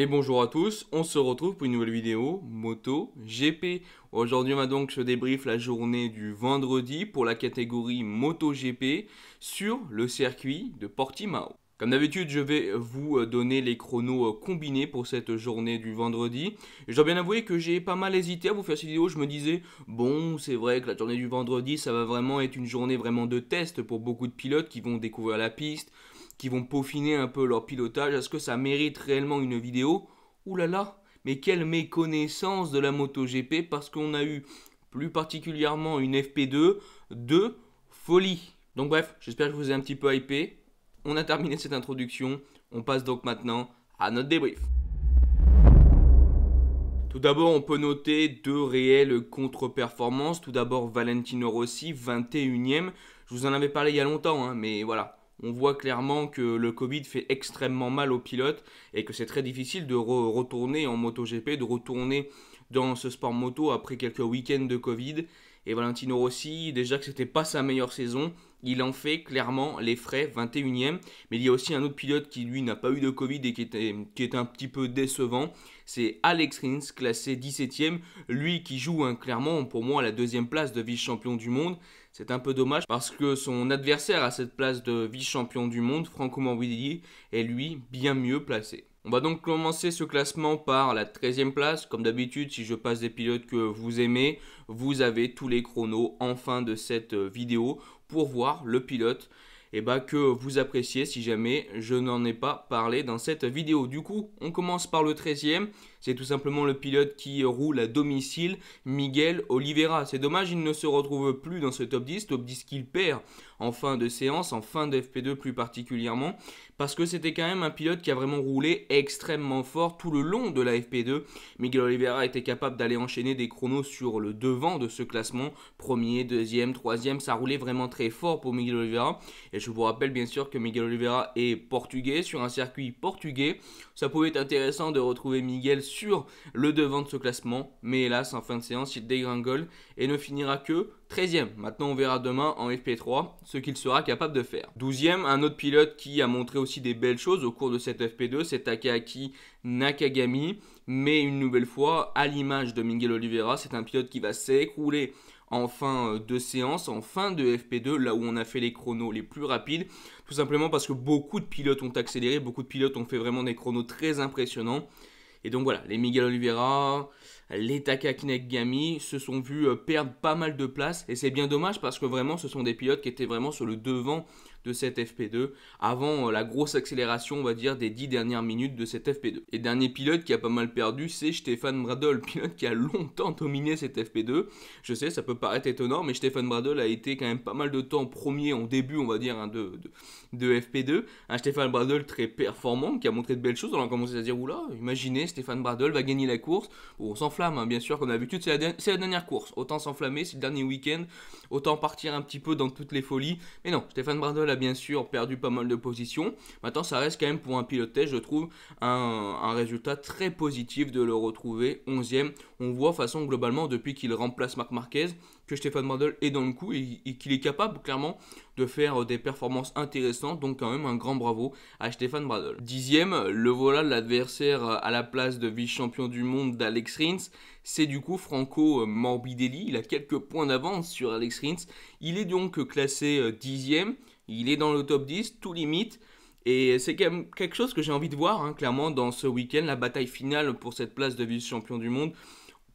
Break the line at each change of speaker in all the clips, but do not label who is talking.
Et bonjour à tous, on se retrouve pour une nouvelle vidéo moto GP. Aujourd'hui on va donc se débrief la journée du vendredi pour la catégorie moto GP sur le circuit de Portimao. Comme d'habitude, je vais vous donner les chronos combinés pour cette journée du vendredi. Je dois bien avouer que j'ai pas mal hésité à vous faire cette vidéo. Je me disais, bon, c'est vrai que la journée du vendredi, ça va vraiment être une journée vraiment de test pour beaucoup de pilotes qui vont découvrir la piste, qui vont peaufiner un peu leur pilotage. Est-ce que ça mérite réellement une vidéo Ouh là là, mais quelle méconnaissance de la MotoGP parce qu'on a eu plus particulièrement une FP2 de folie. Donc bref, j'espère que je vous ai un petit peu hypé. On a terminé cette introduction, on passe donc maintenant à notre débrief. Tout d'abord, on peut noter deux réelles contre-performances. Tout d'abord, Valentino Rossi, 21e. Je vous en avais parlé il y a longtemps, hein, mais voilà, on voit clairement que le Covid fait extrêmement mal aux pilotes et que c'est très difficile de retourner en MotoGP, de retourner dans ce sport moto après quelques week-ends de Covid. Et Valentino Rossi, déjà que c'était pas sa meilleure saison, il en fait clairement les frais 21e. Mais il y a aussi un autre pilote qui lui n'a pas eu de Covid et qui est un petit peu décevant. C'est Alex Rins, classé 17e. Lui qui joue hein, clairement pour moi la deuxième place de vice-champion du monde. C'est un peu dommage parce que son adversaire à cette place de vice-champion du monde, Franco Morbidelli, est lui bien mieux placé. On va donc commencer ce classement par la 13e place. Comme d'habitude, si je passe des pilotes que vous aimez, vous avez tous les chronos en fin de cette vidéo pour voir le pilote eh ben, que vous appréciez si jamais je n'en ai pas parlé dans cette vidéo. Du coup, on commence par le 13e. C'est tout simplement le pilote qui roule à domicile, Miguel Oliveira. C'est dommage, il ne se retrouve plus dans ce top 10, top 10 qu'il perd en fin de séance, en fin de FP2 plus particulièrement, parce que c'était quand même un pilote qui a vraiment roulé extrêmement fort tout le long de la FP2. Miguel Oliveira était capable d'aller enchaîner des chronos sur le devant de ce classement, premier, deuxième, troisième, ça roulait vraiment très fort pour Miguel Oliveira. Et je vous rappelle bien sûr que Miguel Oliveira est portugais sur un circuit portugais. Ça pouvait être intéressant de retrouver Miguel sur le devant de ce classement, mais hélas, en fin de séance, il dégringole et ne finira que 13e. Maintenant, on verra demain en FP3 ce qu'il sera capable de faire. 12e, un autre pilote qui a montré aussi des belles choses au cours de cette FP2, c'est Takaki Nakagami. Mais une nouvelle fois, à l'image de Miguel Oliveira, c'est un pilote qui va s'écrouler en fin euh, de séance, en fin de FP2, là où on a fait les chronos les plus rapides, tout simplement parce que beaucoup de pilotes ont accéléré, beaucoup de pilotes ont fait vraiment des chronos très impressionnants. Et donc voilà, les Miguel Oliveira, les Takakinegami se sont vus euh, perdre pas mal de place et c'est bien dommage parce que vraiment ce sont des pilotes qui étaient vraiment sur le devant de cette FP2 avant euh, la grosse accélération on va dire des 10 dernières minutes de cette FP2. Et dernier pilote qui a pas mal perdu c'est Stéphane Bradl, pilote qui a longtemps dominé cette FP2. Je sais ça peut paraître étonnant mais Stéphane Bradl a été quand même pas mal de temps premier en début on va dire hein, de, de, FP2. Un Stéphane Bradl très performant qui a montré de belles choses. On a commencé à dire oula imaginez Stéphane Bradl va gagner la course. on s'en Hein, bien sûr, comme d'habitude, c'est la, dernière course. Autant s'enflammer, c'est le dernier week-end, autant partir un petit peu dans toutes les folies. Mais non, Stéphane Bradel a bien sûr perdu pas mal de positions. Maintenant, ça reste quand même pour un pilotage, je trouve, un, résultat très positif de le retrouver 11 e On voit, de façon, globalement, depuis qu'il remplace Marc Marquez, que Stéphane Bradle est dans le coup et, qu'il est capable clairement de faire des performances intéressantes. Donc quand même un grand bravo à Stéphane 10 10e, le voilà l'adversaire à la place de vice-champion du monde d'Alex Rins. C'est du coup Franco euh, Morbidelli. Il a quelques points d'avance sur Alex Rins. Il est donc euh, classé euh, dixième. Il est dans le top 10, tout limite. Et c'est quand même quelque chose que j'ai envie de voir, hein, clairement, dans ce week-end, la bataille finale pour cette place de vice-champion du monde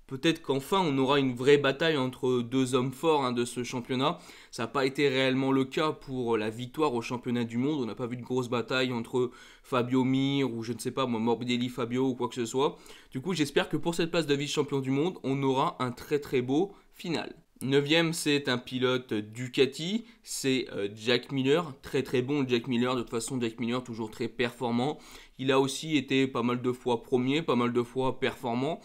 peut-être qu'enfin on aura une vraie bataille entre deux hommes forts hein, de ce championnat. Ça n'a pas été réellement le cas pour la victoire au championnat du monde. On n'a pas vu de grosse bataille entre Fabio Mir ou je ne sais pas moi Morbidelli Fabio ou quoi que ce soit. Du coup j'espère que pour cette place de vice-champion du monde on aura un très très beau final. Neuvième, c'est un pilote Ducati, c'est euh, Jack Miller, très très bon Jack Miller, de toute façon Jack Miller toujours très performant. Il a aussi été pas mal de fois premier, pas mal de fois performant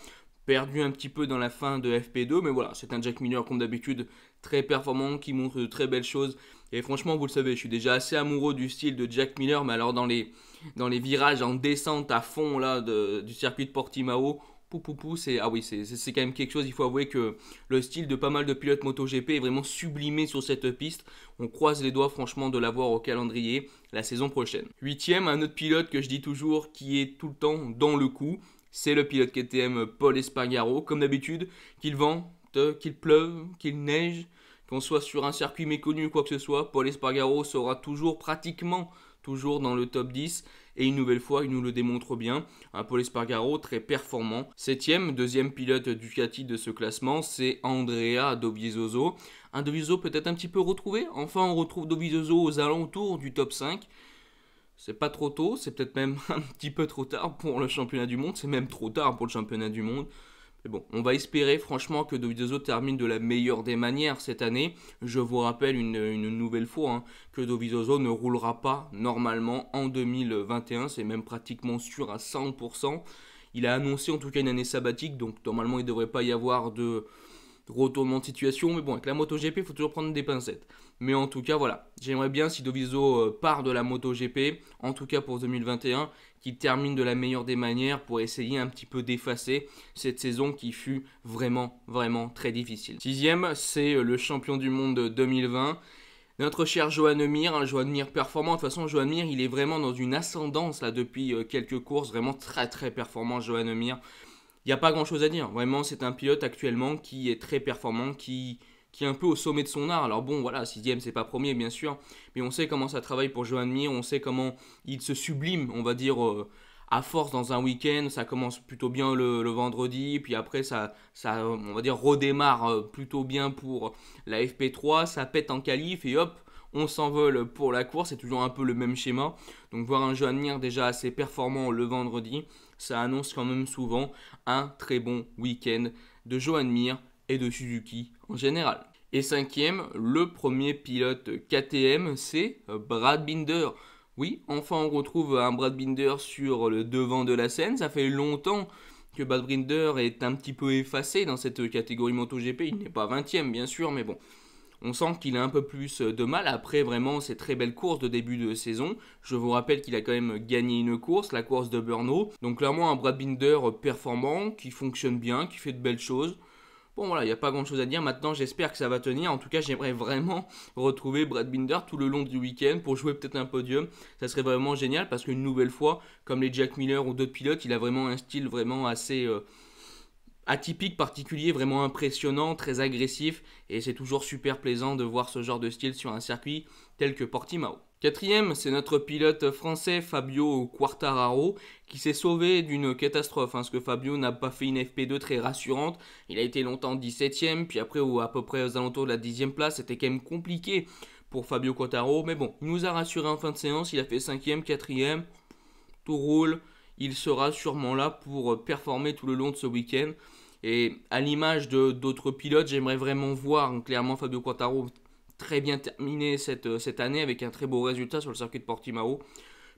perdu un petit peu dans la fin de FP2, mais voilà, c'est un Jack Miller comme d'habitude très performant qui montre de très belles choses. Et franchement, vous le savez, je suis déjà assez amoureux du style de Jack Miller, mais alors dans les, dans les virages en descente à fond là du circuit de Portimao, pou pou pou, c'est ah oui, c'est quand même quelque chose. Il faut avouer que le style de pas mal de pilotes MotoGP est vraiment sublimé sur cette piste. On croise les doigts franchement de l'avoir au calendrier la saison prochaine. Huitième, un autre pilote que je dis toujours qui est tout le temps dans le coup c'est le pilote KTM euh, Paul Espargaro, comme d'habitude, qu'il vente, euh, qu'il pleuve, qu'il neige, qu'on soit sur un circuit méconnu ou quoi que ce soit, Paul Espargaro sera toujours pratiquement toujours dans le top 10 et une nouvelle fois il nous le démontre bien. Un Paul Espargaro très performant. Septième, deuxième pilote Ducati de ce classement, c'est Andrea Dovizioso. Un Dovizioso peut-être un petit peu retrouvé. Enfin on retrouve Dovizioso aux alentours du top 5 c'est pas trop tôt, c'est peut-être même un petit peu trop tard pour le championnat du monde, c'est même trop tard pour le championnat du monde. Mais bon, on va espérer franchement que Dovizioso termine de la meilleure des manières cette année. Je vous rappelle une, nouvelle fois hein, que Dovizioso ne roulera pas normalement en 2021, c'est même pratiquement sûr à 100%. Il a annoncé en tout cas une année sabbatique, donc normalement il ne devrait pas y avoir de retournement de situation. Mais bon, avec la MotoGP, il faut toujours prendre des pincettes. Mais en tout cas, voilà. J'aimerais bien si Doviso euh, part de la MotoGP, en tout cas pour 2021, qu'il termine de la meilleure des manières pour essayer un petit peu d'effacer cette saison qui fut vraiment, vraiment très difficile. Sixième, c'est euh, le champion du monde 2020 notre cher Johan Mir, hein, Johan Mir performant. De toute façon, Johan Mir, il est vraiment dans une ascendance là depuis euh, quelques courses, vraiment très très performant, Johan Mir. Il n'y a pas grand chose à dire. Vraiment, c'est un pilote actuellement qui est très performant, qui qui est un peu au sommet de son art. Alors bon, voilà, sixième, c'est pas premier, bien sûr, mais on sait comment ça travaille pour joan Mir, on sait comment il se sublime, on va dire, euh, à force dans un week-end. Ça commence plutôt bien le, vendredi, puis après, ça, on va dire, redémarre euh, plutôt bien pour la FP3, ça pète en qualif, et hop, on s'envole pour la course, c'est toujours un peu le même schéma. Donc voir un Johan Mir déjà assez performant le vendredi, ça annonce quand même souvent un très bon week-end de joan Mir et de Suzuki en général. Et cinquième, le premier pilote KTM, c'est euh, Brad Binder. Oui, enfin on retrouve un Brad Binder sur le devant de la scène. Ça fait longtemps que Brad Binder est un petit peu effacé dans cette catégorie MotoGP. Il n'est pas 20 e bien sûr, mais bon. On sent qu'il a un peu plus de mal après vraiment ces très belles courses de début de saison. Je vous rappelle qu'il a quand même gagné une course, la course de burnout Donc clairement un Brad Binder performant, qui fonctionne bien, qui fait de belles choses. Bon voilà, il n'y a pas grand chose à dire. Maintenant, j'espère que ça va tenir. En tout cas, j'aimerais vraiment retrouver Brad Binder tout le long du week-end pour jouer peut-être un podium. Ça serait vraiment génial parce qu'une nouvelle fois, comme les Jack Miller ou d'autres pilotes, il a vraiment un style vraiment assez... Euh, atypique, particulier, vraiment impressionnant, très agressif, et c'est toujours super plaisant de voir ce genre de style sur un circuit tel que Portimao. Quatrième, c'est notre pilote français Fabio Quartararo qui s'est sauvé d'une catastrophe. parce hein, que Fabio n'a pas fait une FP2 très rassurante. Il a été longtemps 17ème, puis après ou à peu près aux alentours de la 10 place, c'était quand même compliqué pour Fabio Quartararo. Mais bon, il nous a rassuré en fin de séance, il a fait 5ème, 4ème, tout roule. Il sera sûrement là pour performer tout le long de ce week-end. Et à l'image d'autres pilotes, j'aimerais vraiment voir hein, clairement Fabio Quartararo très bien terminé cette, euh, cette année avec un très beau résultat sur le circuit de Portimao.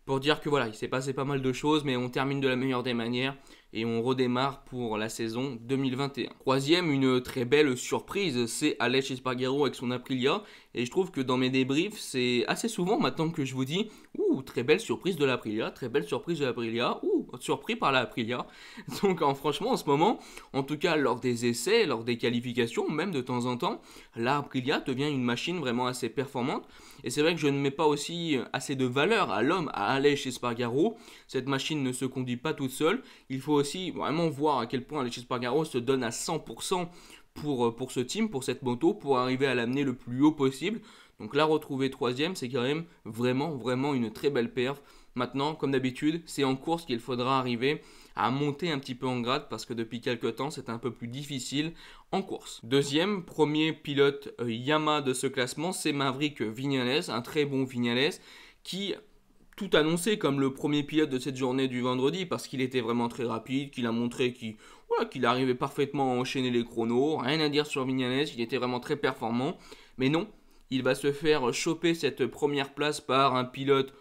Pour dire que voilà, il s'est passé pas mal de choses, mais on termine de la meilleure des manières et on redémarre pour la saison 2021. Troisième, une très belle surprise, c'est Alex Espargaro avec son Aprilia. Et je trouve que dans mes débriefs, c'est assez souvent maintenant que je vous dis Ouh, très belle surprise de l'Aprilia, très belle surprise de l'Aprilia, surpris par la Aprilia. Donc franchement, en ce moment, en tout cas lors des essais, lors des qualifications, même de temps en temps, la Aprilia devient une machine vraiment assez performante. Et c'est vrai que je ne mets pas aussi euh, assez de valeur à l'homme, à aller chez Spargaro, Cette machine ne se conduit pas toute seule. Il faut aussi vraiment voir à quel point aller chez Spargaro se donne à 100% pour, euh, pour ce team, pour cette moto, pour arriver à l'amener le plus haut possible. Donc là, retrouver troisième, c'est quand même vraiment, vraiment une très belle perf. Maintenant, comme d'habitude, c'est en course qu'il faudra arriver à monter un petit peu en grade parce que depuis quelques temps c'est un peu plus difficile en course. Deuxième, premier pilote euh, Yamaha de ce classement, c'est Maverick Vignales, un très bon Vignales qui tout annoncé comme le premier pilote de cette journée du vendredi parce qu'il était vraiment très rapide, qu'il a montré qu'il voilà, qu'il arrivait parfaitement à enchaîner les chronos, rien à dire sur Vignales, il était vraiment très performant, mais non, il va se faire choper cette première place par un pilote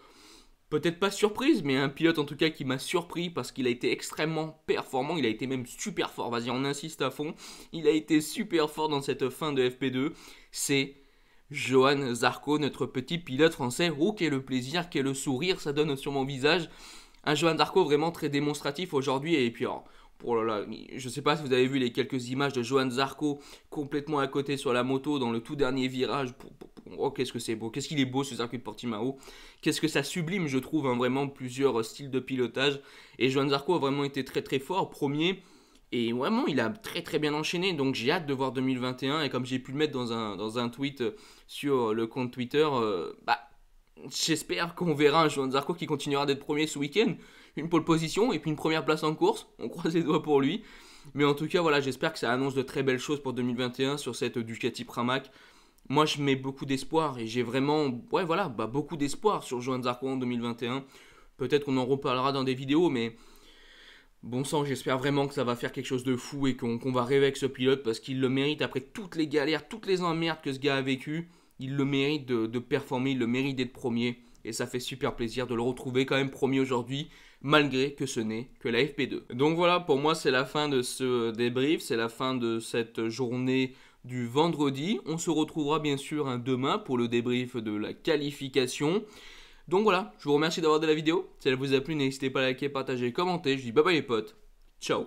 peut-être pas surprise, mais un pilote en tout cas qui m'a surpris parce qu'il a été extrêmement performant, il a été même super fort, vas-y on insiste à fond, il a été super fort dans cette fin de FP2, c'est Johan Zarco, notre petit pilote français, oh quel le plaisir, quel le sourire ça donne sur mon visage, un Johan Zarco vraiment très démonstratif aujourd'hui et puis alors, pour je sais pas si vous avez vu les quelques images de Johan Zarco complètement à côté sur la moto dans le tout dernier virage pour, oh qu'est-ce que c'est beau, qu'est-ce qu'il est beau ce circuit de Portimao, qu'est-ce que ça sublime je trouve hein, vraiment plusieurs euh, styles de pilotage et Joan Zarco a vraiment été très très fort, premier et vraiment il a très très bien enchaîné donc j'ai hâte de voir 2021 et comme j'ai pu le mettre dans un, tweet euh, sur euh, le compte Twitter, bah j'espère qu'on verra un Joan Zarco qui continuera d'être premier ce week-end, une pole position et puis une première place en course, on croise les doigts pour lui. Mais en tout cas, voilà, j'espère que ça annonce de très belles choses pour 2021 sur cette Ducati Pramac moi je mets beaucoup d'espoir et j'ai vraiment ouais voilà bah, beaucoup d'espoir sur Johan Zarco en 2021 peut-être qu'on en reparlera dans des vidéos mais bon sang j'espère vraiment que ça va faire quelque chose de fou et qu'on va rêver avec ce pilote parce qu'il le mérite après toutes les galères toutes les emmerdes que ce gars a vécu il le mérite de, de performer il le mérite d'être premier et ça fait super plaisir de le retrouver quand même premier aujourd'hui malgré que ce n'est que la FP2. Donc voilà, pour moi c'est la fin de ce débrief, c'est la fin de cette journée du vendredi. On se retrouvera bien sûr un hein, demain pour le débrief de la qualification. Donc voilà, je vous remercie d'avoir regardé la vidéo. Si elle vous a plu, n'hésitez pas à liker, partager, commenter. Je dis bye bye les potes. Ciao